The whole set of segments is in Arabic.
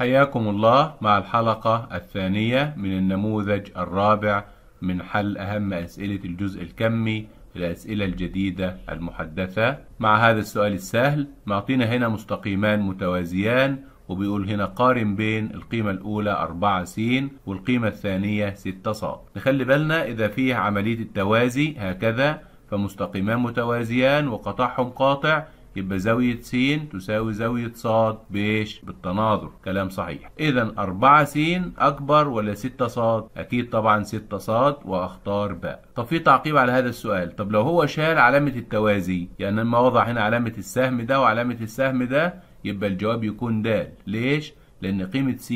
حياكم الله مع الحلقة الثانية من النموذج الرابع من حل أهم أسئلة الجزء الكمي الأسئلة الجديدة المحدثة مع هذا السؤال السهل معطينا هنا مستقيمان متوازيان وبيقول هنا قارن بين القيمة الأولى 4 س والقيمة الثانية 6 ص نخلي بالنا إذا فيه عملية التوازي هكذا فمستقيمان متوازيان وقطعهم قاطع يبقى زاوية س تساوي زاوية ص بإيش؟ بالتناظر كلام صحيح إذا 4 س أكبر ولا 6 ص؟ أكيد طبعا 6 ص وأختار ب طب في تعقيب على هذا السؤال طب لو هو شال علامة التوازي يعني لما وضع هنا علامة السهم ده وعلامة السهم ده يبقى الجواب يكون د ليش؟ لأن قيمة س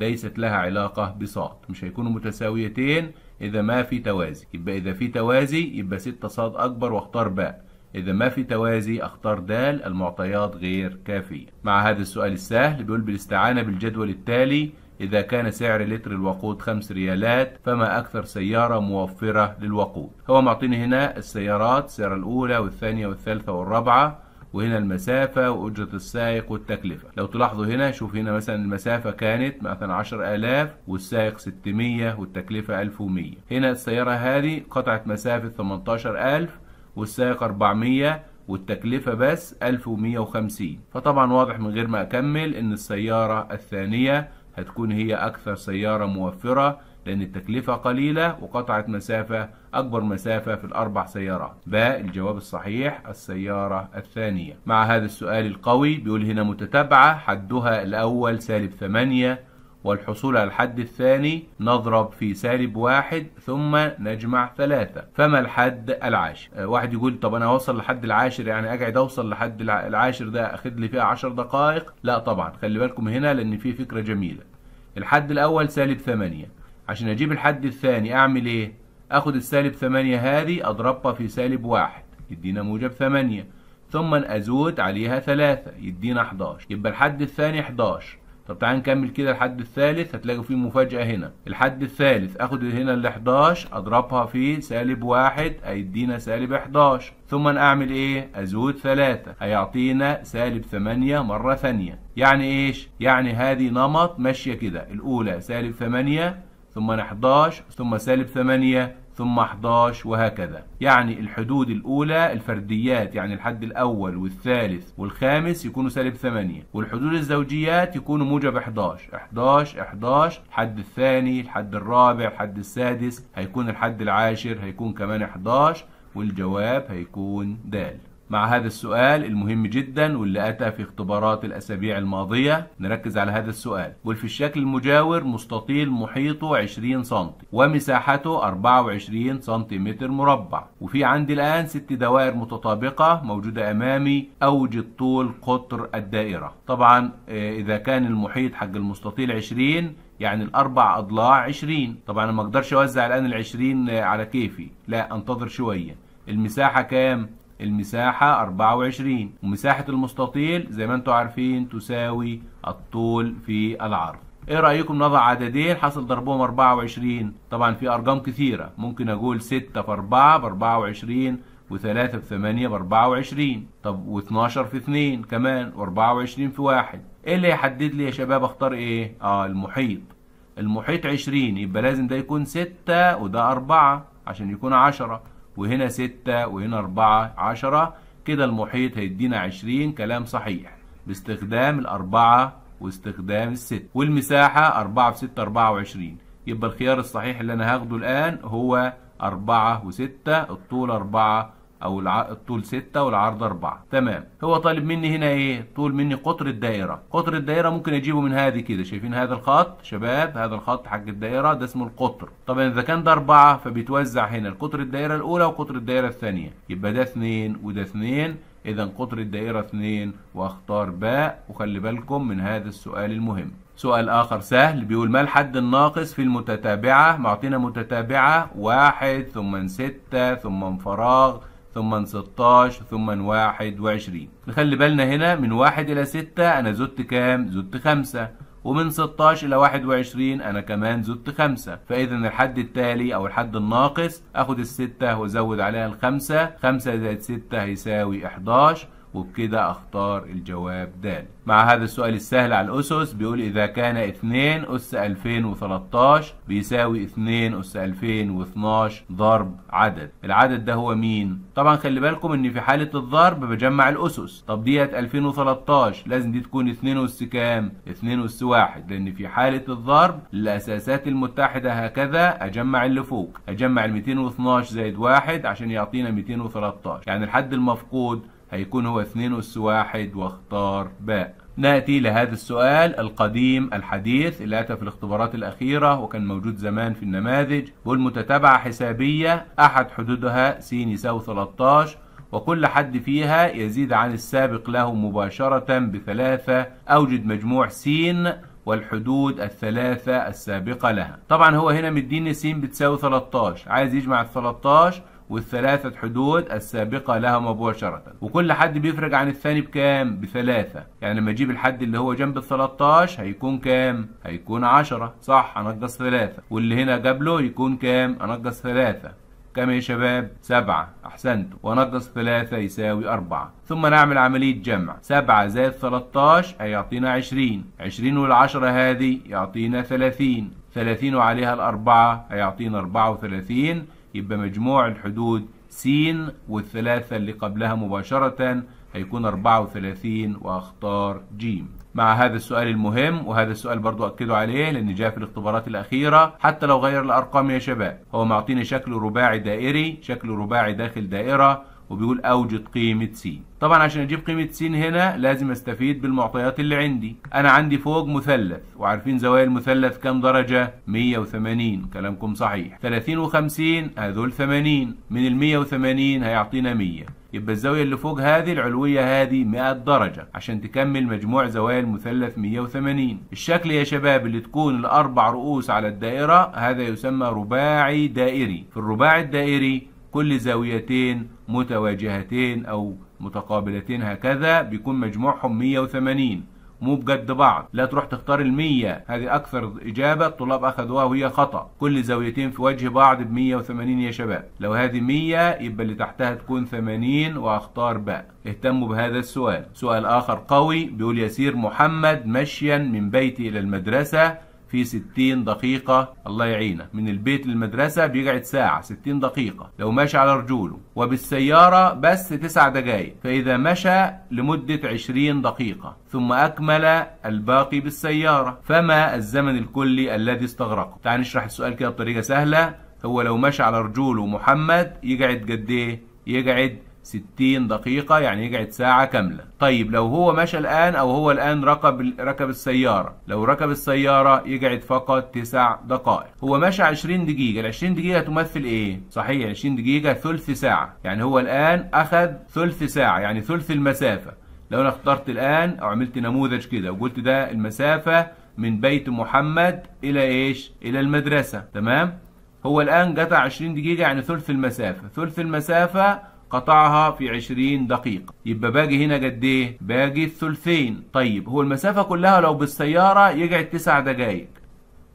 ليست لها علاقة بص مش هيكونوا متساويتين إذا ما في توازي يبقى إذا في توازي يبقى 6 ص أكبر واختار ب إذا ما في توازي أختار د المعطيات غير كافية مع هذا السؤال السهل بيقول بالاستعانة بالجدول التالي إذا كان سعر لتر الوقود 5 ريالات فما أكثر سيارة موفرة للوقود هو معطيني هنا السيارات السيارة الأولى والثانية والثالثة والرابعة وهنا المسافة وأجرة السائق والتكلفة لو تلاحظوا هنا شوف هنا مثلا المسافة كانت مثلا 10000 والسائق 600 والتكلفة 1100 هنا السيارة هذه قطعت مسافة 18000 والسائق 400 والتكلفة بس 1150 فطبعا واضح من غير ما أكمل إن السيارة الثانية هتكون هي أكثر سيارة موفرة لأن التكلفة قليلة وقطعت مسافة أكبر مسافة في الأربع سيارات باء الجواب الصحيح السيارة الثانية مع هذا السؤال القوي بيقول هنا متتابعة حدها الأول سالب 8 والحصول على الحد الثاني نضرب في سالب واحد ثم نجمع ثلاثة فما الحد العاشر آه، واحد يقول طب انا هوصل لحد العاشر يعني اقعد اوصل لحد العاشر ده اخد لي فيها عشر دقائق لا طبعا خلي بالكم هنا لان في فكرة جميلة الحد الاول سالب ثمانية عشان اجيب الحد الثاني اعمل ايه اخد السالب ثمانية هذه اضربها في سالب واحد يدينا موجب ثمانية ثم ازود عليها ثلاثة يدينا 11 يبقى الحد الثاني 11 طب تعال نكمل كده الحد الثالث هتلاقوا فيه مفاجأة هنا الحد الثالث اخد هنا ال 11 اضربها في سالب واحد هيدينا سالب 11 ثم اعمل ايه ازود ثلاثة هيعطينا سالب ثمانية مرة ثانية يعني ايش يعني هذه نمط ماشية كده الاولى سالب ثمانية ثم 11 ثم سالب 8 ثم 11 وهكذا يعني الحدود الأولى الفرديات يعني الحد الأول والثالث والخامس يكونوا سالب 8 والحدود الزوجيات يكونوا موجب 11 11 11 الحد الثاني الحد الرابع الحد السادس هيكون الحد العاشر هيكون كمان 11 والجواب هيكون د مع هذا السؤال المهم جدا واللي أتى في اختبارات الأسابيع الماضية نركز على هذا السؤال قول في الشكل المجاور مستطيل محيطه 20 سم ومساحته 24 سم مربع وفي عندي الآن ست دوائر متطابقة موجودة أمامي أوجد طول قطر الدائرة طبعا آه، إذا كان المحيط حق المستطيل 20 يعني الأربع أضلاع 20 طبعا أنا ما أقدرش أوزع الآن ال 20 آه، على كيفي لا أنتظر شوية المساحة كام؟ المساحة 24 ومساحة المستطيل زي ما انتم عارفين تساوي الطول في العرض ايه رأيكم نضع عددين حصل ضربهم 24 طبعا في ارقام كثيرة ممكن اقول 6 في 4 ب 24 و3 في 8 ب 24 طب و12 في 2 كمان و24 في 1 ايه اللي يحدد لي يا شباب اختار ايه اه المحيط المحيط 20 يبقى لازم ده يكون 6 وده 4 عشان يكون 10 وهنا ستة وهنا أربعة عشرة كده المحيط هيدينا عشرين كلام صحيح باستخدام الأربعة واستخدام الست والمساحة أربعة في ستة أربعة وعشرين يبقى الخيار الصحيح اللي أنا هاخده الآن هو أربعة وستة الطول أربعة او الطول 6 والعرض 4 تمام هو طالب مني هنا ايه طول مني قطر الدائره قطر الدائره ممكن اجيبه من هذه كده شايفين هذا الخط شباب هذا الخط حق الدائره ده اسمه القطر طبعا اذا كان ده 4 فبيتوزع هنا القطر الدائره الاولى وقطر الدائره الثانيه يبقى ده 2 وده 2 اذا قطر الدائره 2 واختار باء وخلي بالكم من هذا السؤال المهم سؤال آخر سهل بيقول ما الحد الناقص في المتتابعة؟ معطينا متتابعة 1 ثم 6 ثم فراغ ثم 16 ثم 21 نخلي بالنا هنا من 1 إلى 6 أنا زدت كام؟ زدت 5 ومن 16 إلى 21 أنا كمان زدت 5 فإذا الحد التالي أو الحد الناقص أخد الستة وأزود عليها الخمسة 5 زائد 6 هيساوي 11 وبكده اختار الجواب د مع هذا السؤال السهل على الاسس بيقول اذا كان 2 اس 2013 بيساوي 2 اس 2012 ضرب عدد العدد ده هو مين طبعا خلي بالكم ان في حاله الضرب بجمع الاسس طب ديت 2013 لازم دي تكون 2 اس كام 2 اس 1 لان في حاله الضرب الاساسات المتحده هكذا اجمع اللي فوق اجمع ال 212 زائد 1 عشان يعطينا 213 يعني الحد المفقود هيكون هو 2 أس 1 واختار باء نأتي لهذا السؤال القديم الحديث اللي أتى في الاختبارات الأخيرة وكان موجود زمان في النماذج بقول متتابعة حسابية أحد حدودها س يساوي 13 وكل حد فيها يزيد عن السابق له مباشرة بثلاثة أوجد مجموع س والحدود الثلاثة السابقة لها طبعا هو هنا مديني س بتساوي 13 عايز يجمع ال 13 والثلاثة حدود السابقة لها مباشرة وكل حد بيفرق عن الثاني بكام بثلاثة يعني لما اجيب الحد اللي هو جنب ال 13 هيكون كام هيكون 10 صح انقص ثلاثة واللي هنا قبله يكون كام انقص ثلاثة كم يا شباب؟ سبعة احسنت ونقص ثلاثة يساوي أربعة ثم نعمل عملية جمع سبعة زائد 13 هيعطينا 20 20 والعشرة هذه يعطينا 30 30 وعليها الأربعة هيعطينا 34 يبقى مجموع الحدود س والثلاثة اللي قبلها مباشرة هيكون 34 وأختار ج مع هذا السؤال المهم وهذا السؤال برضو أكدوا عليه لأن جاء في الاختبارات الأخيرة حتى لو غير الأرقام يا شباب هو معطيني شكل رباعي دائري شكل رباعي داخل دائرة وبيقول اوجد قيمة س طبعا عشان اجيب قيمة س هنا لازم استفيد بالمعطيات اللي عندي انا عندي فوق مثلث وعارفين زوايا المثلث كام درجة 180 كلامكم صحيح 30 و50 هذول 80 من ال 180 هيعطينا 100 يبقى الزاوية اللي فوق هذه العلوية هذه 100 درجة عشان تكمل مجموع زوايا المثلث 180 الشكل يا شباب اللي تكون الأربع رؤوس على الدائرة هذا يسمى رباعي دائري في الرباعي الدائري كل زاويتين متواجهتين أو متقابلتين هكذا بيكون مجموعهم 180 مو بجد بعض لا تروح تختار المية هذه أكثر إجابة الطلاب أخذوها وهي خطأ كل زاويتين في وجه بعض ب180 يا شباب لو هذه 100 يبقى اللي تحتها تكون 80 وأختار باء اهتموا بهذا السؤال سؤال آخر قوي بيقول يسير محمد مشيا من بيتي إلى المدرسة في 60 دقيقة الله يعينك من البيت للمدرسة بيقعد ساعة 60 دقيقة لو ماشي على رجوله وبالسيارة بس 9 دقايق فإذا مشى لمدة 20 دقيقة ثم أكمل الباقي بالسيارة فما الزمن الكلي الذي استغرقه تعال نشرح السؤال كده بطريقة سهلة هو لو مشى على رجوله محمد يقعد قد ايه يقعد 60 دقيقة يعني يقعد ساعة كاملة طيب لو هو مشى الآن أو هو الآن ركب ركب السيارة لو ركب السيارة يقعد فقط 9 دقائق هو مشى 20 دقيقة ال 20 دقيقة تمثل إيه؟ صحيح 20 دقيقة ثلث ساعة يعني هو الآن أخذ ثلث ساعة يعني ثلث المسافة لو أنا اخترت الآن أو عملت نموذج كده وقلت ده المسافة من بيت محمد إلى إيش؟ إلى المدرسة تمام؟ هو الآن قطع 20 دقيقة يعني ثلث المسافة ثلث المسافة قطعها في 20 دقيقة يبقى باجي هنا قد ايه باجي الثلثين طيب هو المسافة كلها لو بالسيارة يقعد 9 دقايق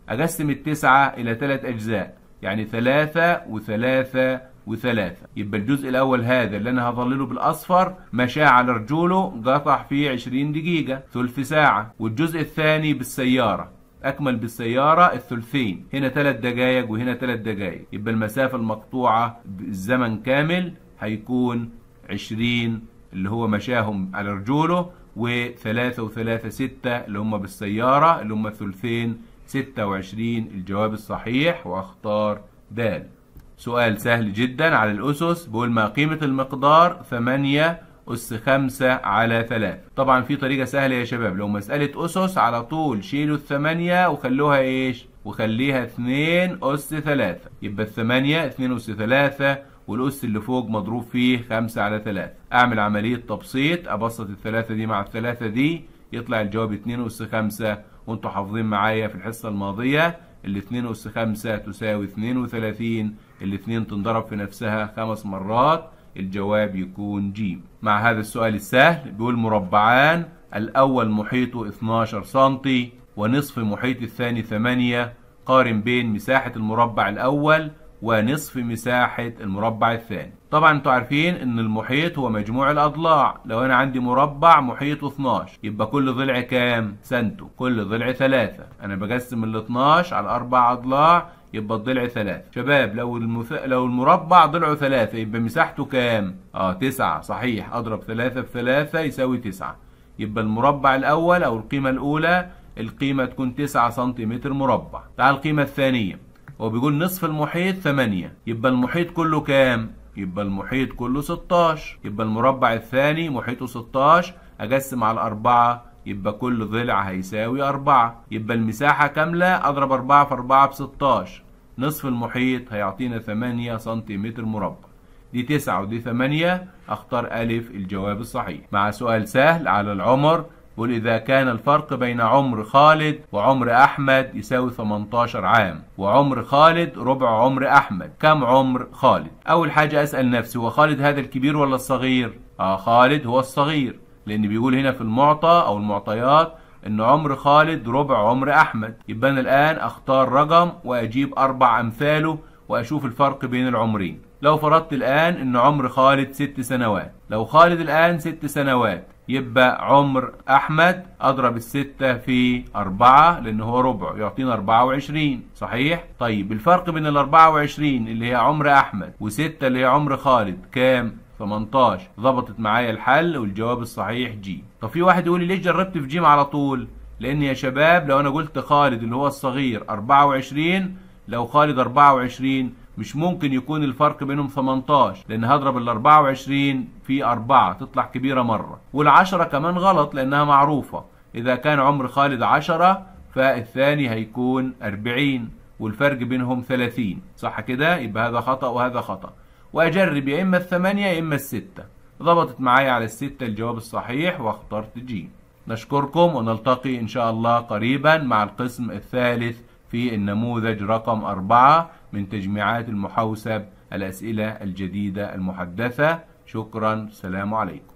اقسم التسعة الى ثلاث اجزاء يعني ثلاثة وثلاثة وثلاثة يبقى الجزء الأول هذا اللي أنا هظلله بالأصفر مشى على رجوله قطع فيه 20 دقيقة ثلث ساعة والجزء الثاني بالسيارة أكمل بالسيارة الثلثين هنا ثلاث دقايق وهنا ثلاث دقايق يبقى المسافة المقطوعة الزمن كامل هيكون 20 اللي هو مشاهم على رجوله و3 و3 6 اللي هم بالسيارة اللي هم الثلثين 26 الجواب الصحيح واختار د سؤال سهل جدا على الأسس بقول ما قيمة المقدار 8 أس 5 على 3 طبعا في طريقة سهلة يا شباب لو مسألة أسس على طول شيلوا الثمانية وخلوها إيش وخليها 2 أس 3 يبقى الثمانية 2 أس 3 والاس اللي فوق مضروب فيه 5 على 3 اعمل عمليه تبسيط ابسط الثلاثه دي مع الثلاثه دي يطلع الجواب 2 اس 5 وانتوا حافظين معايا في الحصه الماضيه اللي 2 اس 5 تساوي 32 الاثنين تنضرب في نفسها خمس مرات الجواب يكون ج مع هذا السؤال السهل بيقول مربعان الاول محيطه 12 سم ونصف محيط الثاني 8 قارن بين مساحه المربع الاول ونصف مساحة المربع الثاني طبعا انتوا عارفين ان المحيط هو مجموع الاضلاع لو انا عندي مربع محيطه 12 يبقى كل ضلع كام سنتو كل ضلع ثلاثة انا بقسم ال 12 على اربع اضلاع يبقى الضلع ثلاثة شباب لو المث... لو المربع ضلعه ثلاثة يبقى مساحته كام اه تسعة صحيح اضرب ثلاثة في ثلاثة يساوي تسعة يبقى المربع الاول او القيمة الاولى القيمة تكون 9 سنتيمتر مربع تعال القيمة الثانية هو بيقول نصف المحيط 8 يبقى المحيط كله كام يبقى المحيط كله 16 يبقى المربع الثاني محيطه 16 اقسم على 4 يبقى كل ضلع هيساوي 4 يبقى المساحة كاملة اضرب 4 في 4 ب 16 نصف المحيط هيعطينا 8 سنتيمتر مربع دي 9 ودي 8 اختار أ الجواب الصحيح مع سؤال سهل على العمر بيقول إذا كان الفرق بين عمر خالد وعمر أحمد يساوي 18 عام وعمر خالد ربع عمر أحمد كم عمر خالد أول حاجة أسأل نفسي هو خالد هذا الكبير ولا الصغير آه خالد هو الصغير لأن بيقول هنا في المعطى أو المعطيات ان عمر خالد ربع عمر احمد يبقى انا الان اختار رقم واجيب اربع امثاله واشوف الفرق بين العمرين لو فرضت الان ان عمر خالد ست سنوات لو خالد الان ست سنوات يبقى عمر أحمد أضرب الستة في أربعة لأن هو ربع يعطينا أربعة وعشرين صحيح؟ طيب الفرق بين الأربعة وعشرين اللي هي عمر أحمد وستة اللي هي عمر خالد كام؟ 18 ظبطت معايا الحل والجواب الصحيح جي طب في واحد يقول لي ليه جربت في جيم على طول؟ لأن يا شباب لو أنا قلت خالد اللي هو الصغير 24 لو خالد 24 مش ممكن يكون الفرق بينهم 18 لان هضرب ال 24 في 4 تطلع كبيره مره وال10 كمان غلط لانها معروفه اذا كان عمر خالد 10 فالثاني هيكون 40 والفرق بينهم 30 صح كده يبقى هذا خطا وهذا خطا واجرب يا اما الثمانية يا اما الستة ضبطت معايا على الستة الجواب الصحيح واخترت جي نشكركم ونلتقي ان شاء الله قريبا مع القسم الثالث في النموذج رقم أربعة من تجميعات المحوسب الأسئلة الجديدة المحدثة شكرا سلام عليكم